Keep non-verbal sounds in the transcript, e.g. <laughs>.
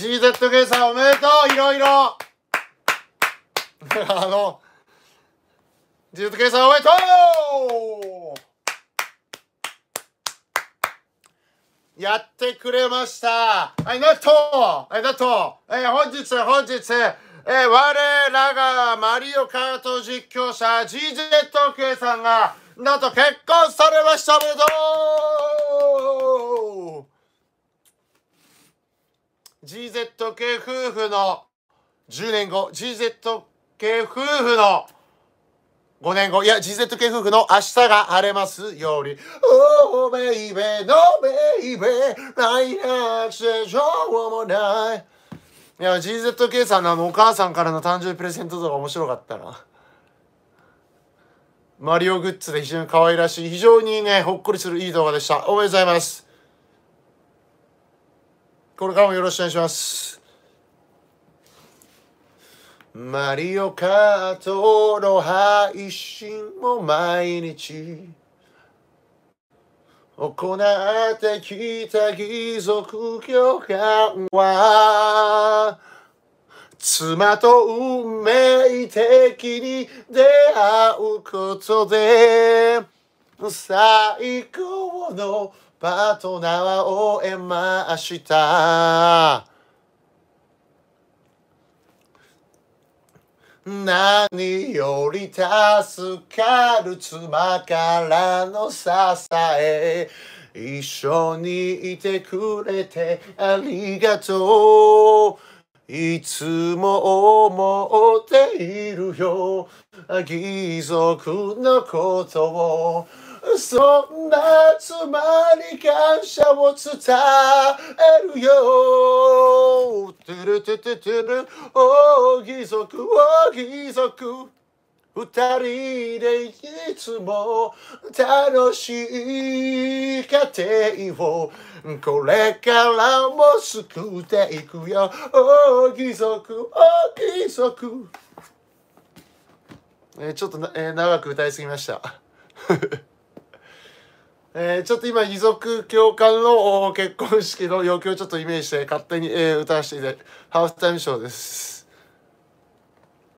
GZK さんおめでとういろいろ <laughs> あの GZK さんおめでとうやってくれましたありがとうありがとう、えー、本日本日、えー、我らがマリオカート実況者 GZK さんがなんと結婚されましたおめでとう GZK 夫婦の10年後、GZK 夫婦の5年後、いや、GZK 夫婦の明日が晴れますように。Oh, baby, no, baby, ないなくせもない。いや、GZK さんのあのお母さんからの誕生日プレゼントとか面白かったな。マリオグッズで非常に可愛らしい、非常にね、ほっこりするいい動画でした。おめでとうございます。これからもよろしくお願いしますマリオカートの配信も毎日行ってきた貴族教官は妻と運命的に出会うことで最高のパートナーを得ました何より助かる妻からの支え一緒にいてくれてありがとういつも思っているよ義賊のことをそんなつま感謝を伝えるよトゥルトゥトゥトゥルお義足お義足二人でいつも楽しい家庭をこれからも救っていくよお義足お義足えちょっと、えー、長く歌いすぎました。えー、ちょっと今、遺族教官の結婚式の余興をちょっとイメージして、勝手に、えー、歌わせていただいて、ハーフタイムショーです。